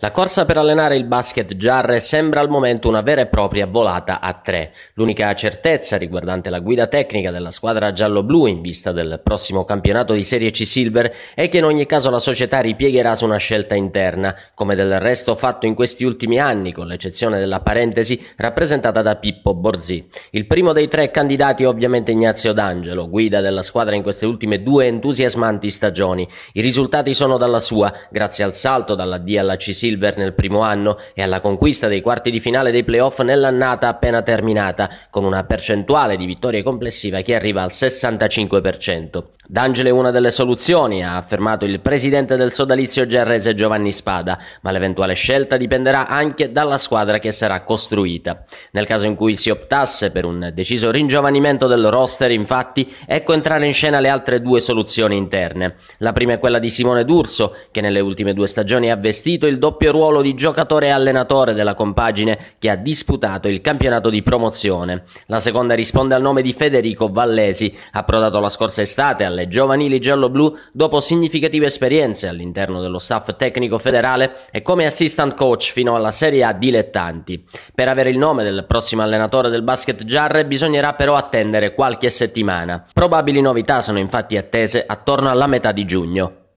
La corsa per allenare il basket Jarre sembra al momento una vera e propria volata a tre. L'unica certezza riguardante la guida tecnica della squadra giallo-blu in vista del prossimo campionato di Serie C Silver è che in ogni caso la società ripiegherà su una scelta interna, come del resto fatto in questi ultimi anni, con l'eccezione della parentesi rappresentata da Pippo Borzì. Il primo dei tre candidati è ovviamente Ignazio D'Angelo, guida della squadra in queste ultime due entusiasmanti stagioni. I risultati sono dalla sua, grazie al salto dalla D alla C Silver Silver nel primo anno e alla conquista dei quarti di finale dei playoff nell'annata appena terminata, con una percentuale di vittorie complessiva che arriva al 65%. D'Angelo è una delle soluzioni, ha affermato il presidente del sodalizio gerrese Giovanni Spada, ma l'eventuale scelta dipenderà anche dalla squadra che sarà costruita. Nel caso in cui si optasse per un deciso ringiovanimento del roster, infatti, ecco entrare in scena le altre due soluzioni interne. La prima è quella di Simone D'Urso, che nelle ultime due stagioni ha vestito il doppio doppio ruolo di giocatore e allenatore della compagine che ha disputato il campionato di promozione. La seconda risponde al nome di Federico Vallesi, approdato la scorsa estate alle giovanili gialloblu dopo significative esperienze all'interno dello staff tecnico federale e come assistant coach fino alla Serie A dilettanti. Per avere il nome del prossimo allenatore del basket Giarre bisognerà però attendere qualche settimana. Probabili novità sono infatti attese attorno alla metà di giugno.